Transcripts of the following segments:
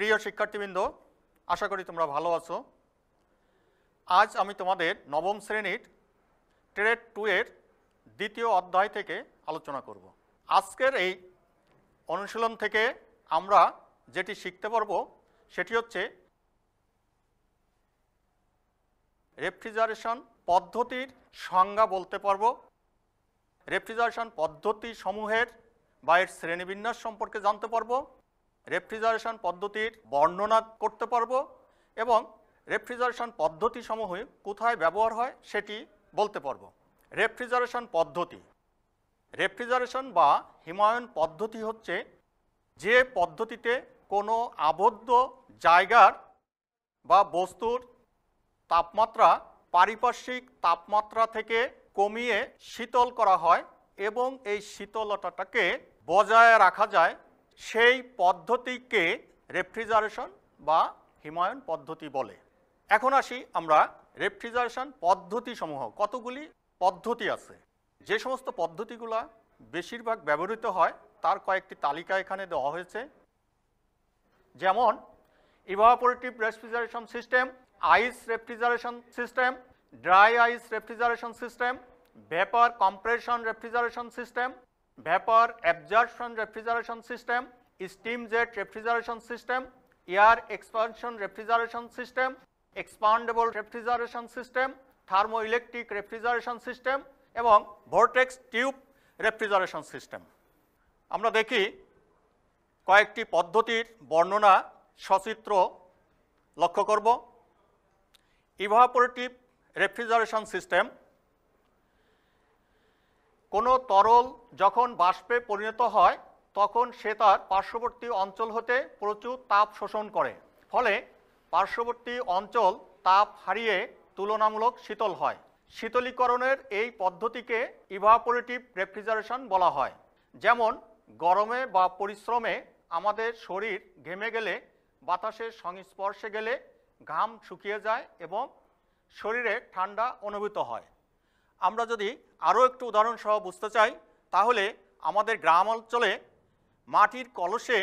প্রিয় শিক্ষার্থীবৃন্দ আশা করি তোমরা ভালো আছো আজ আমি তোমাদের নবম শ্রেণীর ট্রেড টু এর দ্বিতীয় অধ্যায় থেকে আলোচনা করব আজকের এই অনুশীলন থেকে আমরা যেটি শিখতে পারব সেটি হচ্ছে রেফ্রিজারেশন পদ্ধতির সংজ্ঞা বলতে পারব রেফ্রিজারেশন পদ্ধতি সমূহের বা এর শ্রেণীবিন্যাস সম্পর্কে জানতে পারবো রেফ্রিজারেশন পদ্ধতির বর্ণনা করতে পারবো এবং রেফ্রিজারেশন পদ্ধতি সমূহ কোথায় ব্যবহার হয় সেটি বলতে পারব রেফ্রিজারেশন পদ্ধতি রেফ্রিজারেশন বা হিমায়ন পদ্ধতি হচ্ছে যে পদ্ধতিতে কোনো আবদ্ধ জায়গার বা বস্তুর তাপমাত্রা পারিপার্শ্বিক তাপমাত্রা থেকে কমিয়ে শীতল করা হয় এবং এই শীতলতাটাকে বজায় রাখা যায় সেই পদ্ধতিকে রেফ্রিজারেশন বা হিমায়ন পদ্ধতি বলে এখন আসি আমরা রেফ্রিজারেশন পদ্ধতিসমূহ কতগুলি পদ্ধতি আছে যে সমস্ত পদ্ধতিগুলো বেশিরভাগ ব্যবহৃত হয় তার কয়েকটি তালিকা এখানে দেওয়া হয়েছে যেমন evaporative refrigeration system ice refrigeration system dry ice refrigeration system vapour compression refrigeration system vapour absorption refrigeration system steam jet refrigeration system air expansion refrigeration system expendable refrigeration system thermoelectric refrigeration system এবং vortex tube refrigeration system আমরা দেখি কয়েকটি পদ্ধতির বর্ণনা সচিত্র লক্ষ্য করব evaporative refrigeration system কোনো তরল যখন বাষ্পে পরিণত হয় তখন সে তার পার্শ্ববর্তী অঞ্চল হতে প্রচুর তাপ শোষণ করে ফলে পার্শ্ববর্তী অঞ্চল তাপ হারিয়ে তুলনামূলক শীতল হয় শীতলীকরণের এই পদ্ধতিকে ইভাপোরেটিভ রেফ্রিজারেশন বলা হয় যেমন গরমে বা পরিশ্রমে আমাদের শরীর ঘেমে গেলে বাতাসের সংস্পর্শে গেলে ঘাম শুকিয়ে যায় এবং শরীরে ঠান্ডা অনুভূত হয় আমরা যদি আরও একটু উদাহরণ সহ বুঝতে চাই তাহলে আমাদের গ্রাম অঞ্চলে মাটির কলসে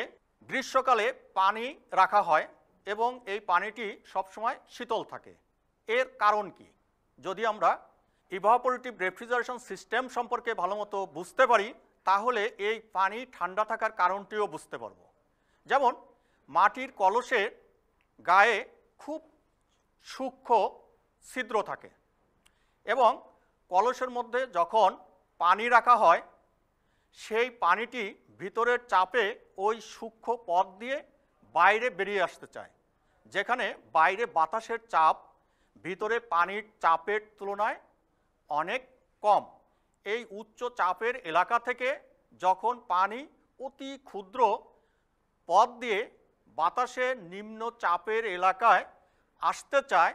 গ্রীষ্মকালে পানি রাখা হয় এবং এই পানিটি সবসময় শীতল থাকে এর কারণ কি যদি আমরা ইভাপোরেটিভ রেফ্রিজারেশন সিস্টেম সম্পর্কে ভালোমতো বুঝতে পারি তাহলে এই পানি ঠান্ডা থাকার কারণটিও বুঝতে পারব যেমন মাটির কলসে গায়ে খুব সূক্ষ্ম ছিদ্র থাকে এবং কলসের মধ্যে যখন পানি রাখা হয় সেই পানিটি ভিতরের চাপে ওই সূক্ষ্ম পথ দিয়ে বাইরে বেরিয়ে আসতে চায় যেখানে বাইরে বাতাসের চাপ ভিতরে পানির চাপের তুলনায় অনেক কম এই উচ্চ চাপের এলাকা থেকে যখন পানি অতি ক্ষুদ্র পথ দিয়ে বাতাসে নিম্ন চাপের এলাকায় আসতে চায়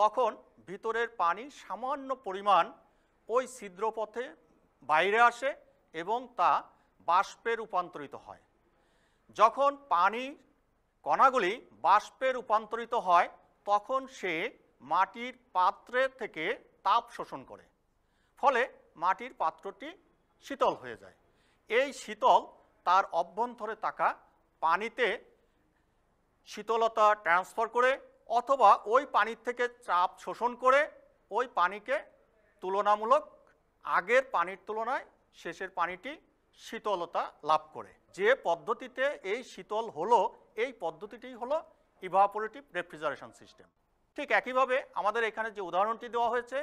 তখন ভিতরের পানি সামান্য পরিমাণ ওই ছিদ্রপথে বাইরে আসে এবং তা বাষ্পে রূপান্তরিত হয় যখন পানি কণাগুলি বাষ্পে রূপান্তরিত হয় তখন সে মাটির পাত্রে থেকে তাপ শোষণ করে ফলে মাটির পাত্রটি শীতল হয়ে যায় এই শীতল তার অভ্যন্তরে থাকা পানিতে শীতলতা ট্রান্সফার করে অথবা ওই পানির থেকে চাপ শোষণ করে ওই পানিকে তুলনামূলক আগের পানির তুলনায় শেষের পানিটি শীতলতা লাভ করে যে পদ্ধতিতে এই শীতল হলো এই পদ্ধতিটি হলো ইভাপোরেটিভ রেফ্রিজারেশন সিস্টেম ঠিক একইভাবে আমাদের এখানে যে উদাহরণটি দেওয়া হয়েছে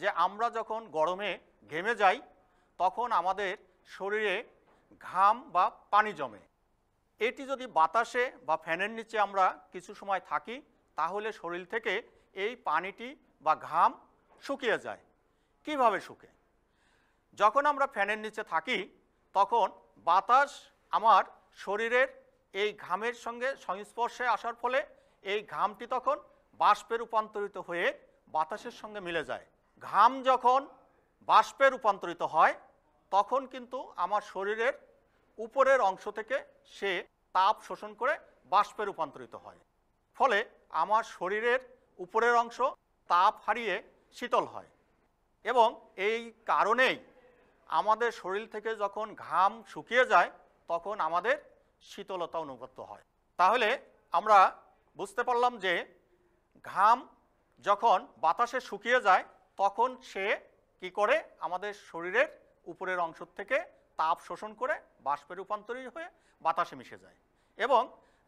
যে আমরা যখন গরমে ঘেমে যাই তখন আমাদের শরীরে ঘাম বা পানি জমে এটি যদি বাতাসে বা ফ্যানের নিচে আমরা কিছু সময় থাকি তাহলে শরীর থেকে এই পানিটি বা ঘাম শুকিয়ে যায় কিভাবে শুকে যখন আমরা ফ্যানের নিচে থাকি তখন বাতাস আমার শরীরের এই ঘামের সঙ্গে সংস্পর্শে আসার ফলে এই ঘামটি তখন বাষ্পে রূপান্তরিত হয়ে বাতাসের সঙ্গে মিলে যায় ঘাম যখন বাষ্পে রূপান্তরিত হয় তখন কিন্তু আমার শরীরের উপরের অংশ থেকে সে তাপ শোষণ করে বাষ্পে রূপান্তরিত হয় ফলে আমার শরীরের উপরের অংশ তাপ হারিয়ে শীতল হয় এবং এই কারণেই আমাদের শরীর থেকে যখন ঘাম শুকিয়ে যায় তখন আমাদের শীতলতা অনুগত হয় তাহলে আমরা বুঝতে পারলাম যে ঘাম যখন বাতাসে শুকিয়ে যায় তখন সে কি করে আমাদের শরীরের উপরের অংশ থেকে তাপ শোষণ করে বাষ্পে রূপান্তরিত হয়ে বাতাসে মিশে যায় এবং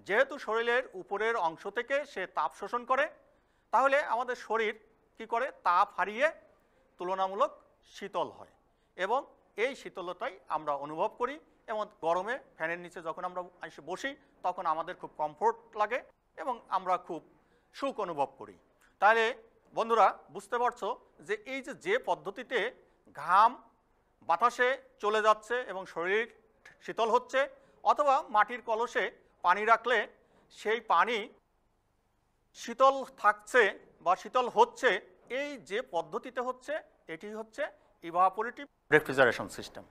যেহেতু শরীরের উপরের অংশ থেকে সে তাপ শোষণ করে তাহলে আমাদের শরীর কি করে তাপ হারিয়ে তুলনামূলক শীতল হয় এবং এই শীতলতাই আমরা অনুভব করি এবং গরমে ফ্যানের নিচে যখন আমরা এসে বসি তখন আমাদের খুব কমফোর্ট লাগে এবং আমরা খুব সুখ অনুভব করি তাহলে বন্ধুরা বুঝতে পারছো যে এই যে যে পদ্ধতিতে ঘাম বাতাসে চলে যাচ্ছে এবং শরীর শীতল হচ্ছে অথবা মাটির কলসে পানি রাখলে সেই পানি শীতল থাকছে বা শীতল হচ্ছে এই যে পদ্ধতিতে হচ্ছে এটি হচ্ছে ইভাপোরেটিভ রেফ্রিজারেশন সিস্টেম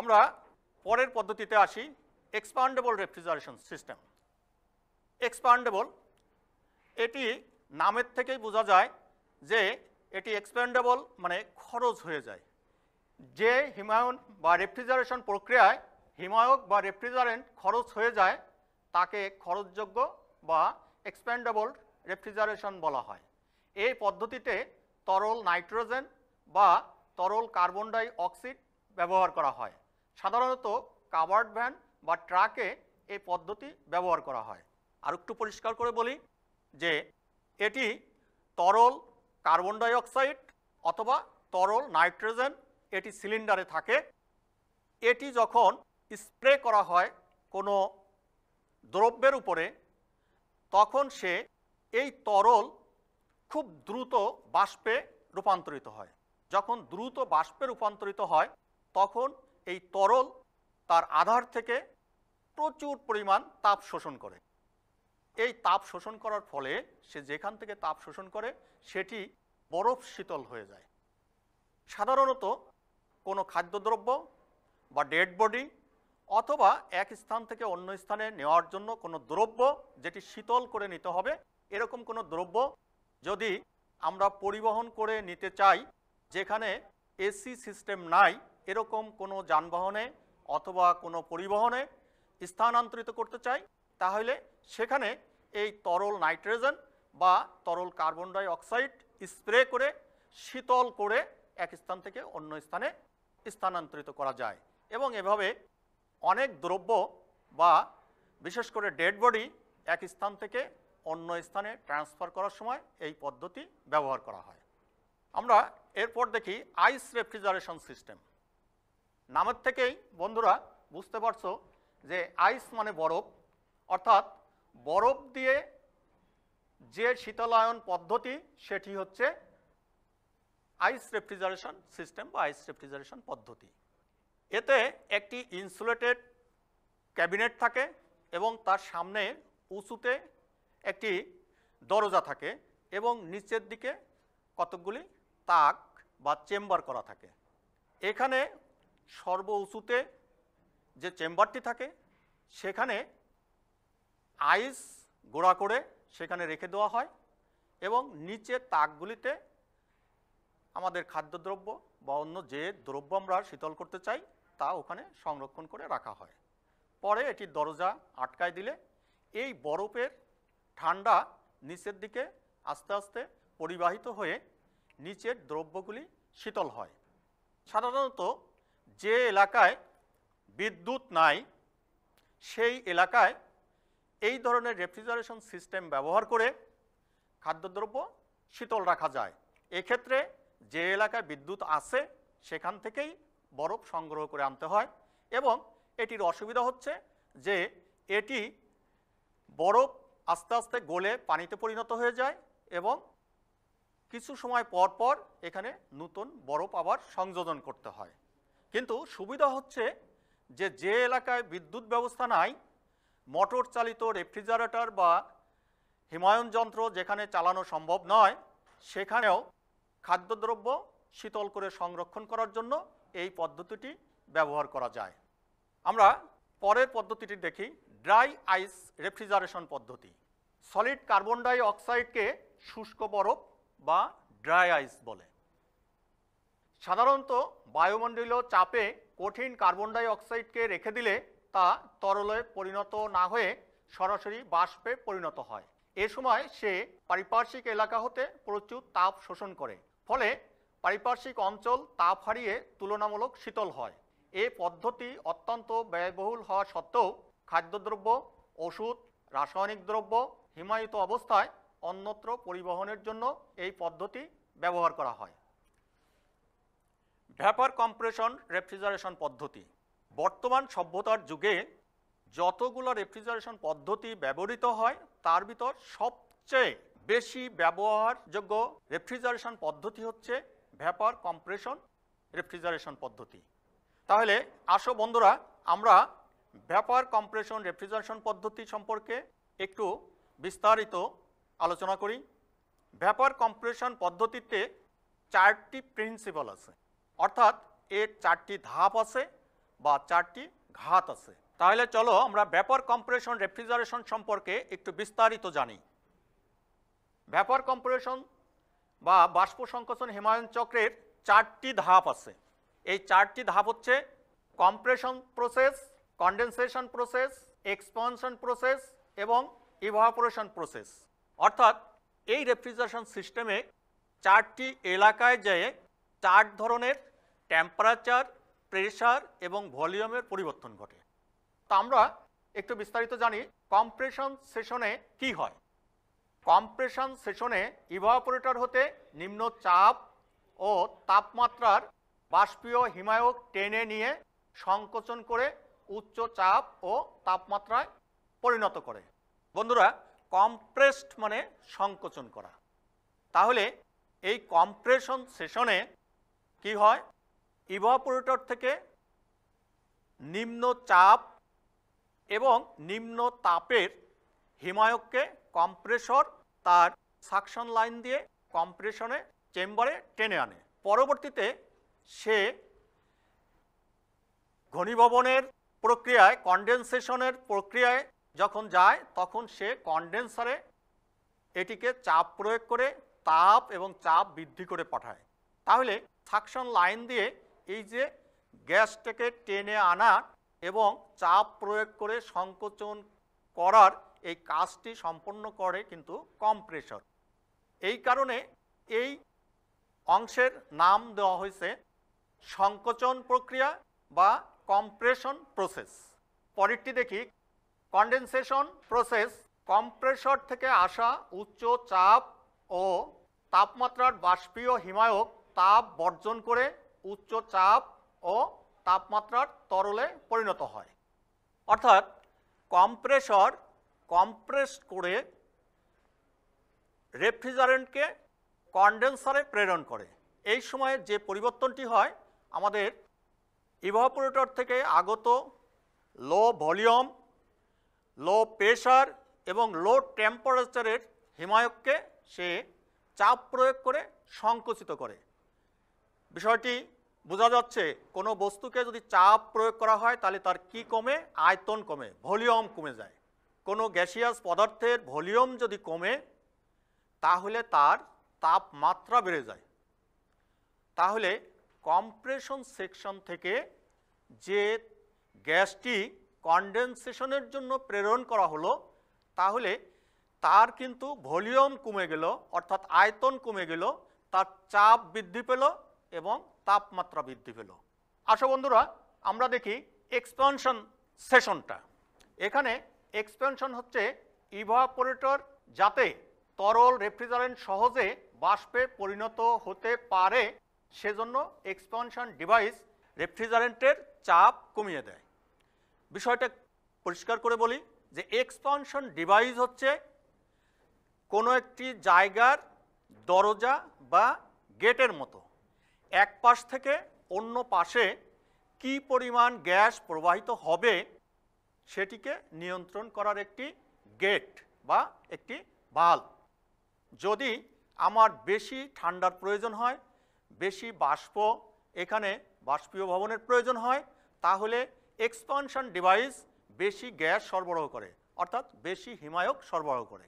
আমরা পরের পদ্ধতিতে আসি এক্সপান্ডেবল রেফ্রিজারেশন সিস্টেম এক্সপান্ডেবল এটি নামের থেকেই বোঝা যায় যে এটি এক্সপেন্ডেবল মানে খরচ হয়ে যায় যে হিমায়ন বা রেফ্রিজারেশন প্রক্রিয়ায় হিমায়ক বা রেফ্রিজারেন্ট খরচ হয়ে যায় তাকে খরচযোগ্য বা এক্সপেন্ডেবল রেফ্রিজারেশন বলা হয় এই পদ্ধতিতে তরল নাইট্রোজেন বা তরল কার্বন ডাই অক্সাইড ব্যবহার করা হয় সাধারণত কাভার্ড ভ্যান বা ট্রাকে এই পদ্ধতি ব্যবহার করা হয় আর একটু পরিষ্কার করে বলি যে এটি তরল কার্বন ডাই অক্সাইড অথবা তরল নাইট্রোজেন এটি সিলিন্ডারে থাকে এটি যখন স্প্রে করা হয় কোনো দ্রব্যের উপরে তখন সে এই তরল খুব দ্রুত বাষ্পে রূপান্তরিত হয় যখন দ্রুত বাষ্পে রূপান্তরিত হয় তখন এই তরল তার আধার থেকে প্রচুর পরিমাণ তাপ শোষণ করে এই তাপ শোষণ করার ফলে সে যেখান থেকে তাপ শোষণ করে সেটি বরফ শীতল হয়ে যায় সাধারণত কোনো খাদ্যদ্রব্য বা ডেড বডি অথবা এক স্থান থেকে অন্য স্থানে নেওয়ার জন্য কোনো দ্রব্য যেটি শীতল করে নিতে হবে এরকম কোনো দ্রব্য যদি আমরা পরিবহন করে নিতে চাই যেখানে এসি সিস্টেম নাই এরকম কোনো যানবাহনে অথবা কোনো পরিবহনে স্থানান্তরিত করতে চাই তাহলে সেখানে এই তরল নাইট্রোজেন বা তরল কার্বন ডাই অক্সাইড স্প্রে করে শীতল করে এক স্থান থেকে অন্য স্থানে স্থানান্তরিত করা যায় এবং এভাবে অনেক দ্রব্য বা বিশেষ করে ডেড বডি এক স্থান থেকে অন্য স্থানে ট্রান্সফার করার সময় এই পদ্ধতি ব্যবহার করা হয় আমরা এরপর দেখি আইস রেফ্রিজারেশন সিস্টেম নামের থেকেই বন্ধুরা বুঝতে পারছো যে আইস মানে বরফ অর্থাৎ বরফ দিয়ে যে শীতলায়ন পদ্ধতি সেটি হচ্ছে আইস রেফ্রিজারেশন সিস্টেম বা আইস রেফ্রিজারেশন পদ্ধতি এতে একটি ইনসুলেটেড ক্যাবিনেট থাকে এবং তার সামনে উঁচুতে একটি দরজা থাকে এবং নিচের দিকে কতকগুলি তাক বা চেম্বার করা থাকে এখানে সর্ব উঁচুতে যে চেম্বারটি থাকে সেখানে আইস গোড়া করে সেখানে রেখে দেওয়া হয় এবং নিচে তাকগুলিতে আমাদের খাদ্যদ্রব্য বা অন্য যে দ্রব্য আমরা শীতল করতে চাই তা ওখানে সংরক্ষণ করে রাখা হয় পরে এটি দরজা আটকায় দিলে এই বরফের ঠান্ডা নিচের দিকে আস্তে আস্তে পরিবাহিত হয়ে নিচের দ্রব্যগুলি শীতল হয় সাধারণত যে এলাকায় বিদ্যুৎ নাই সেই এলাকায় এই ধরনের রেফ্রিজারেশন সিস্টেম ব্যবহার করে খাদ্যদ্রব্য শীতল রাখা যায় এক্ষেত্রে যে এলাকায় বিদ্যুৎ আছে সেখান থেকেই বরফ সংগ্রহ করে আনতে হয় এবং এটির অসুবিধা হচ্ছে যে এটি বরফ আস্তে আস্তে গলে পানিতে পরিণত হয়ে যায় এবং কিছু সময় পর পর এখানে নতুন বরফ আবার সংযোজন করতে হয় কিন্তু সুবিধা হচ্ছে যে যে এলাকায় বিদ্যুৎ ব্যবস্থা নাই মোটর চালিত রেফ্রিজারেটর বা হিমায়ন যন্ত্র যেখানে চালানো সম্ভব নয় সেখানেও খাদ্যদ্রব্য শীতল করে সংরক্ষণ করার জন্য এই পদ্ধতিটি ব্যবহার করা যায় আমরা পরের পদ্ধতিটি দেখি ড্রাই আইস রেফ্রিজারেশন পদ্ধতি সলিড কার্বন ডাই অক্সাইডকে শুষ্ক বরফ বা ড্রাই আইস বলে সাধারণত বায়ুমণ্ডলীয় চাপে কঠিন কার্বন ডাই অক্সাইডকে রেখে দিলে তা তরলে পরিণত না হয়ে সরাসরি বাষ্পে পরিণত হয় এ সময় সে পারিপার্শ্বিক এলাকা হতে প্রচুর তাপ শোষণ করে ফলে পারিপার্শ্বিক অঞ্চল তাপ হারিয়ে তুলনামূলক শীতল হয় এ পদ্ধতি অত্যন্ত ব্যয়বহুল হওয়া সত্ত্বেও খাদ্যদ্রব্য ওষুধ রাসায়নিক দ্রব্য হিমায়িত অবস্থায় অন্যত্র পরিবহনের জন্য এই পদ্ধতি ব্যবহার করা হয় ভ্যাপার কম্প্রেশন রেফ্রিজারেশন পদ্ধতি বর্তমান সভ্যতার যুগে যতগুলো রেফ্রিজারেশন পদ্ধতি ব্যবহৃত হয় তার ভিতর সবচেয়ে বেশি ব্যবহারযোগ্য রেফ্রিজারেশন পদ্ধতি হচ্ছে ভ্যাপার কম্প্রেশন রেফ্রিজারেশন পদ্ধতি তাহলে আসো বন্ধুরা আমরা ভ্যাপার কম্প্রেশন রেফ্রিজারেশন পদ্ধতি সম্পর্কে একটু বিস্তারিত আলোচনা করি ভ্যাপার কম্প্রেশন পদ্ধতিতে চারটি প্রিন্সিপাল আছে অর্থাৎ এর চারটি ধাপ আছে বা চারটি ঘাত আছে তাহলে চলো আমরা ভ্যাপার কম্প্রেশন রেফ্রিজারেশন সম্পর্কে একটু বিস্তারিত জানি ভ্যাপার কম্প্রেশন বা বাষ্প সংকোচন হিমায়ন চক্রের চারটি ধাপ আছে এই চারটি ধাপ হচ্ছে compression process condensation process expansion process এবং ইভাপোরেশন প্রসেস অর্থাৎ এই রেফ্রিজারেশন সিস্টেমে চারটি এলাকায় যেয়ে চার ধরনের টেম্পারেচার প্রেশার এবং ভলিউমের পরিবর্তন ঘটে তা আমরা একটু বিস্তারিত জানি কম্প্রেশন সেশনে কি হয় কম্প্রেশন সেশনে ইভাপোরেটর হতে নিম্ন চাপ ও তাপমাত্রার বাষ্পীয় হিমায়ক টেনে নিয়ে সংকোচন করে উচ্চ চাপ ও তাপমাত্রায় পরিণত করে বন্ধুরা কম্প্রেসড মানে সংকোচন করা তাহলে এই কম্প্রেশন সেশনে কি হয় ইভাপোরেটর থেকে নিম্ন চাপ এবং নিম্ন তাপের হিমায়ককে কম্প্রেসর তার সাকশন লাইন দিয়ে কম্প্রেশনে চেম্বারে টেনে আনে পরবর্তীতে সে ঘনীভবনের প্রক্রিয়ায় কনডেনসেশনের প্রক্রিয়ায় যখন যায় তখন সে কন্ডেন্সারে এটিকে চাপ প্রয়োগ করে তাপ এবং চাপ বৃদ্ধি করে পাঠায় তাহলে সাকশন লাইন দিয়ে এই যে গ্যাসটাকে টেনে আনা এবং চাপ প্রয়োগ করে সংকোচন করার এই কাজটি সম্পন্ন করে কিন্তু কম্প্রেসর এই কারণে এই অংশের নাম দেওয়া হয়েছে সংকোচন প্রক্রিয়া বা কম্প্রেশন প্রসেস পরেরটি দেখি কন্ডেনসেশন প্রসেস কম্প্রেসর থেকে আসা উচ্চ চাপ ও তাপমাত্রার বাষ্পীয় হিমায়ক তাপ বর্জন করে উচ্চ চাপ ও তাপমাত্রার তরলে পরিণত হয় অর্থাৎ কম্প্রেসর কম্প্রেস করে রেফ্রিজারেন্টকে কন্ডেন্সারে প্রেরণ করে এই সময়ে যে পরিবর্তনটি হয় আমাদের ইভাপোরেটর থেকে আগত লো ভলিউম লো প্রেশার এবং লো টেম্পারেচারের হিমায়ককে সে চাপ প্রয়োগ করে সংকুচিত করে বিষয়টি বোঝা যাচ্ছে কোনো বস্তুকে যদি চাপ প্রয়োগ করা হয় তাহলে তার কি কমে আয়তন কমে ভলিউম কমে যায় কোনো গ্যাসিয়াস পদার্থের ভলিউম যদি কমে তাহলে তার তাপমাত্রা বেড়ে যায় তাহলে কম্প্রেশন সেকশন থেকে যে গ্যাসটি কনডেনসেশনের জন্য প্রেরণ করা হলো তাহলে তার কিন্তু ভলিউম কমে গেল অর্থাৎ আয়তন কমে গেল তার চাপ বৃদ্ধি পেল এবং তাপমাত্রা বৃদ্ধি পেল আসো বন্ধুরা আমরা দেখি এক্সপেনশন সেশনটা এখানে এক্সপেনশন হচ্ছে ইভাপোরেটর যাতে তরল রেফ্রিজারেন্ট সহজে বাষ্পে পরিণত হতে পারে সেজন্য এক্সপানশন ডিভাইস রেফ্রিজারেন্টের চাপ কমিয়ে দেয় বিষয়টা পরিষ্কার করে বলি যে এক্সপানশন ডিভাইস হচ্ছে কোনো একটি জায়গার দরজা বা গেটের মতো এক পাশ থেকে অন্য পাশে কি পরিমাণ গ্যাস প্রবাহিত হবে সেটিকে নিয়ন্ত্রণ করার একটি গেট বা একটি ভাল যদি আমার বেশি ঠান্ডার প্রয়োজন হয় বেশি বাষ্প এখানে বাষ্পীয় ভবনের প্রয়োজন হয় তাহলে এক্সপানশন ডিভাইস বেশি গ্যাস সরবরাহ করে অর্থাৎ বেশি হিমায়ক সরবরাহ করে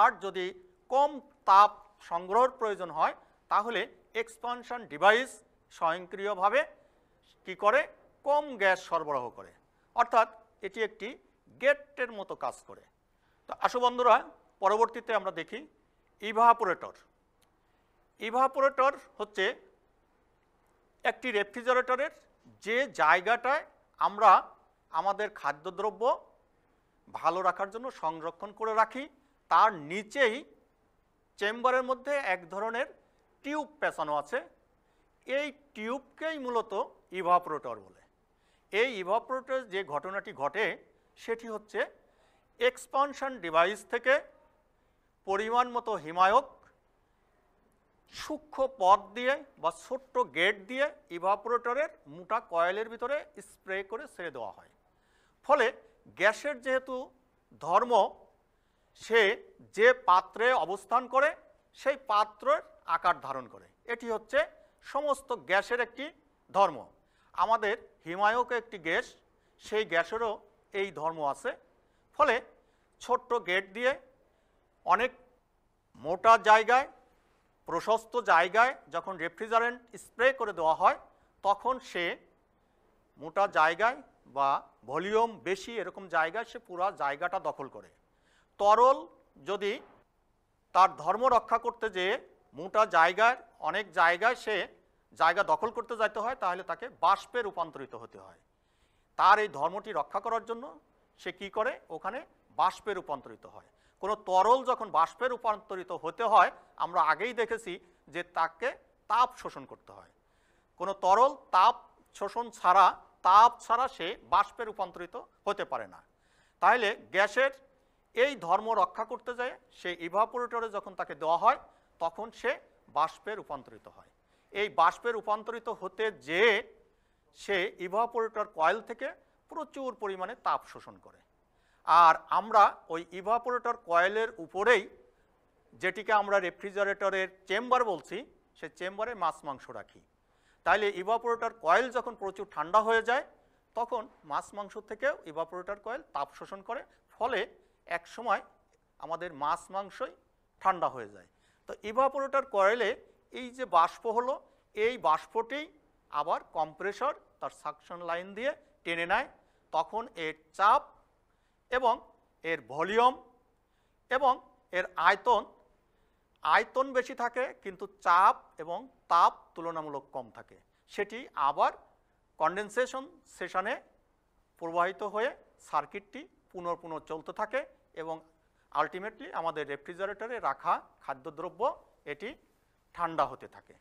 আর যদি কম তাপ সংগ্রহের প্রয়োজন হয় তাহলে এক্সপানশন ডিভাইস স্বয়ংক্রিয়ভাবে কি করে কম গ্যাস সরবরাহ করে অর্থাৎ এটি একটি গেটের মতো কাজ করে তো আসো বন্ধুরা পরবর্তীতে আমরা দেখি ইভাপোরেটর ইভাপোরেটর হচ্ছে একটি রেফ্রিজারেটরের যে জায়গাটায় আমরা আমাদের খাদ্যদ্রব্য ভালো রাখার জন্য সংরক্ষণ করে রাখি তার নিচেই চেম্বারের মধ্যে এক ধরনের টিউব পেঁচানো আছে এই টিউবকেই মূলত ইভাপোরেটর বলে এই ইভাপোরেটর যে ঘটনাটি ঘটে সেটি হচ্ছে এক্সপানশন ডিভাইস থেকে পরিমাণ মতো হিমায়ক সূক্ষ্ম পথ দিয়ে বা ছোট্ট গেট দিয়ে ইভাপোরেটরের মোটা কয়েলের ভিতরে স্প্রে করে ছেড়ে দেওয়া হয় ফলে গ্যাসের যেহেতু ধর্ম সে যে পাত্রে অবস্থান করে সেই পাত্রের আকার ধারণ করে এটি হচ্ছে সমস্ত গ্যাসের একটি ধর্ম আমাদের হিমায়ক একটি গ্যাস সেই গ্যাসেরও এই ধর্ম আছে ফলে ছোট্ট গেট দিয়ে অনেক মোটা জায়গায় প্রশস্ত জায়গায় যখন রেফ্রিজারেন্ট স্প্রে করে দেওয়া হয় তখন সে মোটা জায়গায় বা ভলিউম বেশি এরকম জায়গায় সে পুরা জায়গাটা দখল করে তরল যদি তার ধর্ম রক্ষা করতে যেয়ে মোটা জায়গার অনেক জায়গায় সে জায়গা দখল করতে যাইতে হয় তাহলে তাকে বাষ্পে রূপান্তরিত হতে হয় তার এই ধর্মটি রক্ষা করার জন্য সে কি করে ওখানে বাষ্পে রূপান্তরিত হয় কোনো তরল যখন বাষ্পে রূপান্তরিত হতে হয় আমরা আগেই দেখেছি যে তাকে তাপ শোষণ করতে হয় কোনো তরল তাপ শোষণ ছাড়া তাপ ছাড়া সে বাষ্পে রূপান্তরিত হতে পারে না তাহলে গ্যাসের এই ধর্ম রক্ষা করতে যায় সে ইভাপোরেটরে যখন তাকে দেওয়া হয় তখন সে বাষ্পে রূপান্তরিত হয় এই বাষ্পে রূপান্তরিত হতে যে সে ইভাপোরেটর কয়েল থেকে প্রচুর পরিমাণে তাপ শোষণ করে আর আমরা ওই ইভাপোরেটর কয়েলের উপরেই যেটিকে আমরা রেফ্রিজারেটরের চেম্বার বলছি সে চেম্বারে মাছ মাংস রাখি তাইলে ইভাপোরেটর কয়েল যখন প্রচুর ঠান্ডা হয়ে যায় তখন মাছ মাংস থেকে ইভাপোরেটর কয়েল তাপ শোষণ করে ফলে এক সময় আমাদের মাছ মাংসই ঠান্ডা হয়ে যায় তো ইভাপোরেটর কয়েলে এই যে বাষ্প হলো এই বাষ্পটি আবার কম্প্রেসর তার সাকশন লাইন দিয়ে টেনে নেয় তখন এর চাপ এবং এর ভলিউম এবং এর আয়তন আয়তন বেশি থাকে কিন্তু চাপ এবং তাপ তুলনামূলক কম থাকে সেটি আবার কন্ডেনসেশন সেশনে প্রবাহিত হয়ে সার্কিটটি পুনঃ চলতে থাকে এবং আলটিমেটলি আমাদের রেফ্রিজারেটরে রাখা খাদ্যদ্রব্য এটি ঠান্ডা হতে থাকে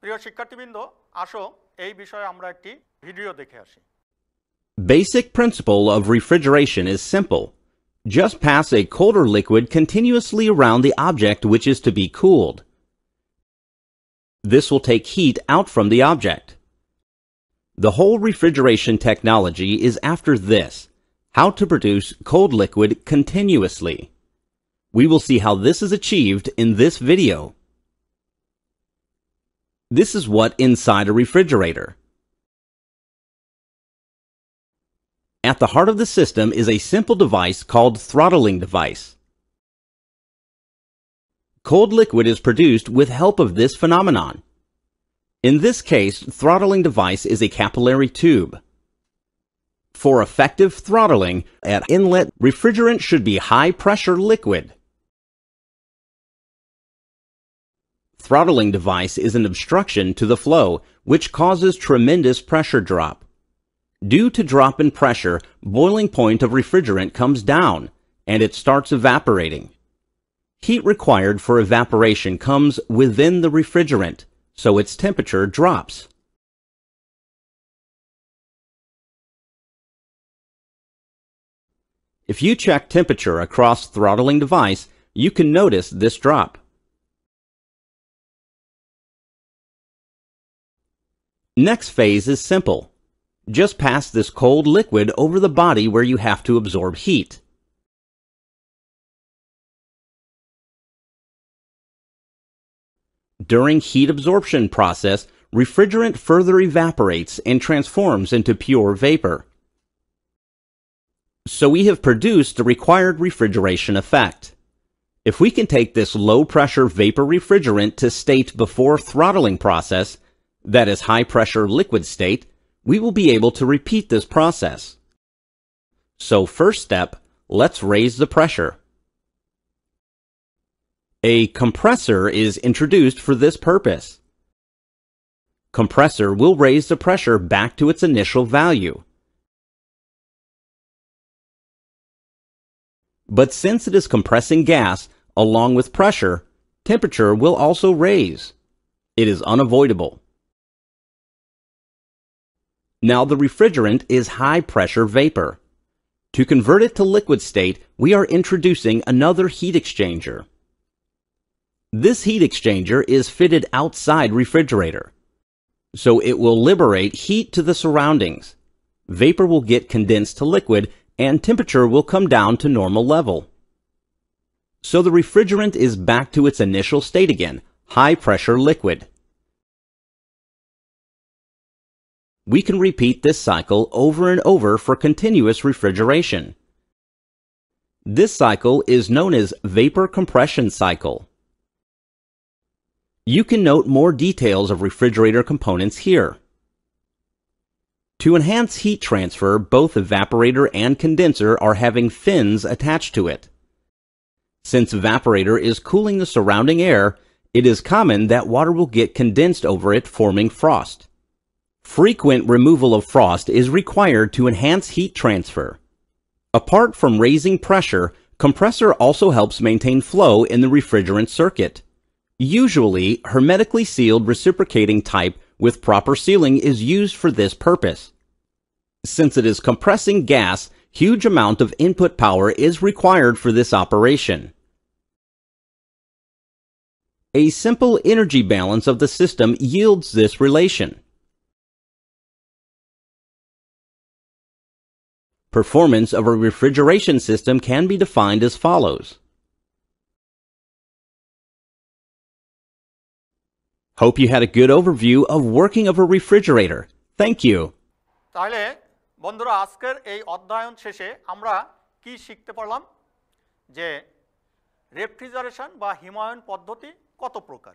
প্রিয় শিক্ষার্থীবৃন্দ আসো এই বিষয়ে আমরা একটি ভিডিও দেখে আসি Basic principle of refrigeration is simple. Just pass a colder liquid continuously around the object which is to be cooled. This will take heat out from the object. The whole refrigeration technology is after this, how to produce cold liquid continuously. We will see how this is achieved in this video. This is what inside a refrigerator. At the heart of the system is a simple device called throttling device. Cold liquid is produced with help of this phenomenon. In this case, throttling device is a capillary tube. For effective throttling at inlet, refrigerant should be high pressure liquid. Throttling device is an obstruction to the flow, which causes tremendous pressure drop. Due to drop in pressure, boiling point of refrigerant comes down and it starts evaporating. Heat required for evaporation comes within the refrigerant, so its temperature drops. If you check temperature across throttling device, you can notice this drop. Next phase is simple. Just pass this cold liquid over the body where you have to absorb heat. During heat absorption process, refrigerant further evaporates and transforms into pure vapor. So we have produced the required refrigeration effect. If we can take this low-pressure vapor refrigerant to state before throttling process, that is high-pressure liquid state, we will be able to repeat this process. So first step, let's raise the pressure. A compressor is introduced for this purpose. Compressor will raise the pressure back to its initial value. But since it is compressing gas along with pressure, temperature will also raise. It is unavoidable. Now the refrigerant is high pressure vapor. To convert it to liquid state, we are introducing another heat exchanger. This heat exchanger is fitted outside refrigerator, so it will liberate heat to the surroundings. Vapor will get condensed to liquid and temperature will come down to normal level. So the refrigerant is back to its initial state again, high pressure liquid. We can repeat this cycle over and over for continuous refrigeration. This cycle is known as vapor compression cycle. You can note more details of refrigerator components here. To enhance heat transfer, both evaporator and condenser are having fins attached to it. Since evaporator is cooling the surrounding air, it is common that water will get condensed over it forming frost. Frequent removal of frost is required to enhance heat transfer. Apart from raising pressure, compressor also helps maintain flow in the refrigerant circuit. Usually, hermetically sealed reciprocating type with proper sealing is used for this purpose. Since it is compressing gas, huge amount of input power is required for this operation. A simple energy balance of the system yields this relation. Performance of a refrigeration system can be defined as follows. Hope you had a good overview of working of a refrigerator. Thank you. তাহলে বন্ধুরা আজকের এই অধ্যয়ন শেষে আমরা কি শিখতে পারলাম যে রেফ্রিজারেশন বা হিমায়ন পদ্ধতি কত প্রকার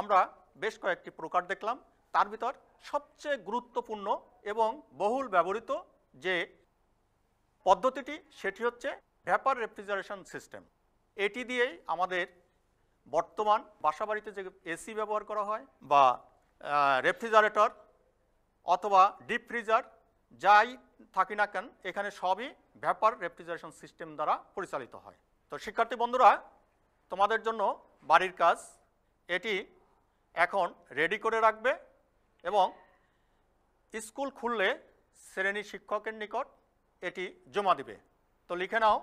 আমরা বেশ কয়েকটি প্রকার দেখলাম তার ভিতর সবচেয়ে গুরুত্বপূর্ণ এবং বহুল ব্যবহৃত যে পদ্ধতিটি সেটি হচ্ছে ভ্যাপার রেফ্রিজারেশন সিস্টেম এটি দিয়েই আমাদের বর্তমান বাসাবাড়িতে যে এসি ব্যবহার করা হয় বা রেফ্রিজারেটর অথবা ডিপ ফ্রিজার যাই থাকি না কেন এখানে সবই ভ্যাপার রেফ্রিজারেশন সিস্টেম দ্বারা পরিচালিত হয় তো শিক্ষার্থী বন্ধুরা তোমাদের জন্য বাড়ির কাজ এটি এখন রেডি করে রাখবে এবং স্কুল খুললে শ্রেণী শিক্ষকের নিকট এটি জমা দিবে তো লিখে নাও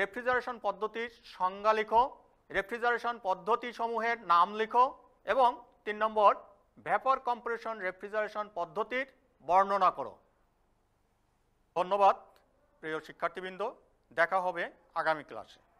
রেফ্রিজারেশন পদ্ধতির সংজ্ঞা লিখো রেফ্রিজারেশন পদ্ধতি সমূহের নাম লিখো এবং তিন নম্বর ভ্যাপার কম্প্রেশন রেফ্রিজারেশন পদ্ধতির বর্ণনা করো ধন্যবাদ প্রিয় শিক্ষার্থীবৃন্দ দেখা হবে আগামী ক্লাসে